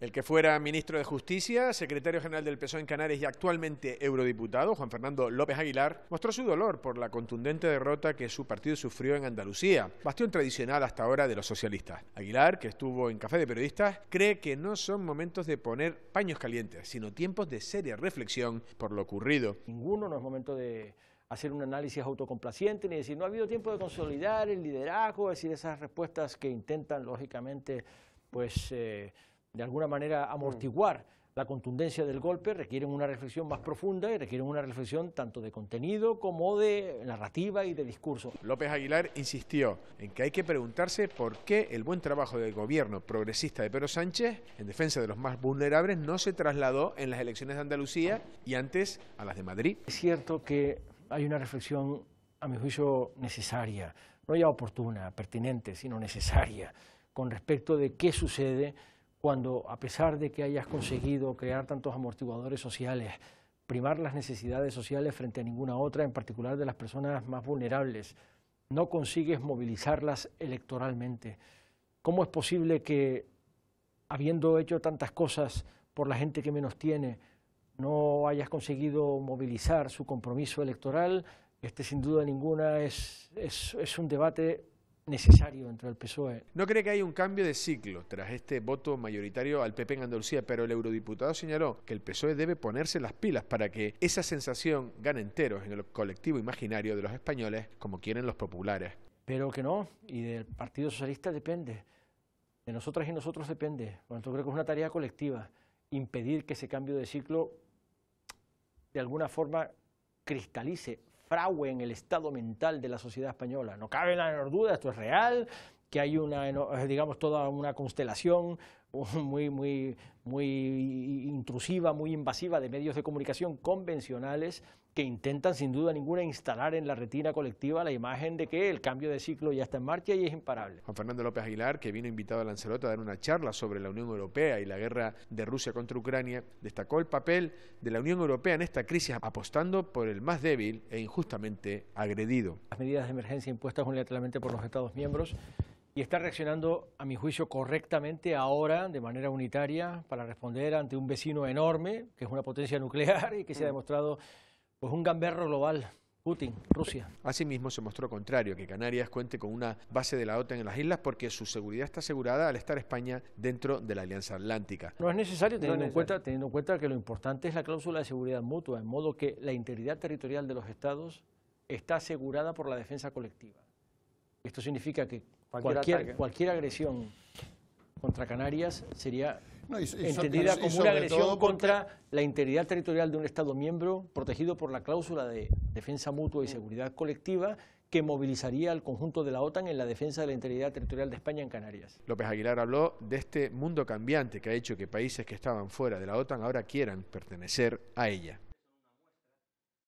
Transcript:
El que fuera ministro de Justicia, secretario general del PSOE en Canarias y actualmente eurodiputado, Juan Fernando López Aguilar, mostró su dolor por la contundente derrota que su partido sufrió en Andalucía, bastión tradicional hasta ahora de los socialistas. Aguilar, que estuvo en Café de Periodistas, cree que no son momentos de poner paños calientes, sino tiempos de seria reflexión por lo ocurrido. Ninguno no es momento de hacer un análisis autocomplaciente ni decir no ha habido tiempo de consolidar el liderazgo, es decir, esas respuestas que intentan lógicamente pues... Eh, de alguna manera amortiguar mm. la contundencia del golpe, requieren una reflexión más profunda y requieren una reflexión tanto de contenido como de narrativa y de discurso. López Aguilar insistió en que hay que preguntarse por qué el buen trabajo del gobierno progresista de Pedro Sánchez en defensa de los más vulnerables no se trasladó en las elecciones de Andalucía y antes a las de Madrid. Es cierto que hay una reflexión, a mi juicio, necesaria, no ya oportuna, pertinente, sino necesaria, con respecto de qué sucede cuando a pesar de que hayas conseguido crear tantos amortiguadores sociales, primar las necesidades sociales frente a ninguna otra, en particular de las personas más vulnerables, no consigues movilizarlas electoralmente. ¿Cómo es posible que, habiendo hecho tantas cosas por la gente que menos tiene, no hayas conseguido movilizar su compromiso electoral? Este, sin duda ninguna, es, un debate necesario dentro del PSOE. ¿No cree que hay un cambio de ciclo tras este voto mayoritario al PP en Andalucía? Pero el eurodiputado señaló que el PSOE debe ponerse las pilas para que esa sensación gane enteros en el colectivo imaginario de los españoles como quieren los populares. Pero que no, y del Partido Socialista depende, de nosotras y nosotros depende. Bueno, yo creo que es una tarea colectiva impedir que ese cambio de ciclo de alguna forma cristalice fraude en el estado mental de la sociedad española. No cabe la menor duda, esto es real, que hay una, eh, digamos, toda una constelación muy, muy, muy intrusiva, muy invasiva de medios de comunicación convencionales intentan sin duda ninguna instalar en la retina colectiva la imagen de que el cambio de ciclo ya está en marcha y es imparable. Juan Fernando López Aguilar, que vino invitado a Lanzarote a dar una charla sobre la Unión Europea y la guerra de Rusia contra Ucrania, destacó el papel de la Unión Europea en esta crisis apostando por el más débil e injustamente agredido. Las medidas de emergencia impuestas unilateralmente por los Estados miembros y está reaccionando, a mi juicio, correctamente ahora, de manera unitaria, para responder ante un vecino enorme, que es una potencia nuclear y que se ha mm. demostrado pues un gamberro global. Putin, Rusia. Asimismo, se mostró contrario que Canarias cuente con una base de la OTAN en las islas porque su seguridad está asegurada al estar España dentro de la Alianza Atlántica. No es necesario, teniendo, En, cuenta, que lo importante es la cláusula de seguridad mutua, en modo que la integridad territorial de los estados está asegurada por la defensa colectiva. Esto significa que cualquier agresión contra Canarias sería no, entendida como una agresión contra la integridad territorial de un Estado miembro protegido por la cláusula de defensa mutua y mm. seguridad colectiva que movilizaría al conjunto de la OTAN en la defensa de la integridad territorial de España en Canarias. López Aguilar habló de este mundo cambiante que ha hecho que países que estaban fuera de la OTAN ahora quieran pertenecer a ella.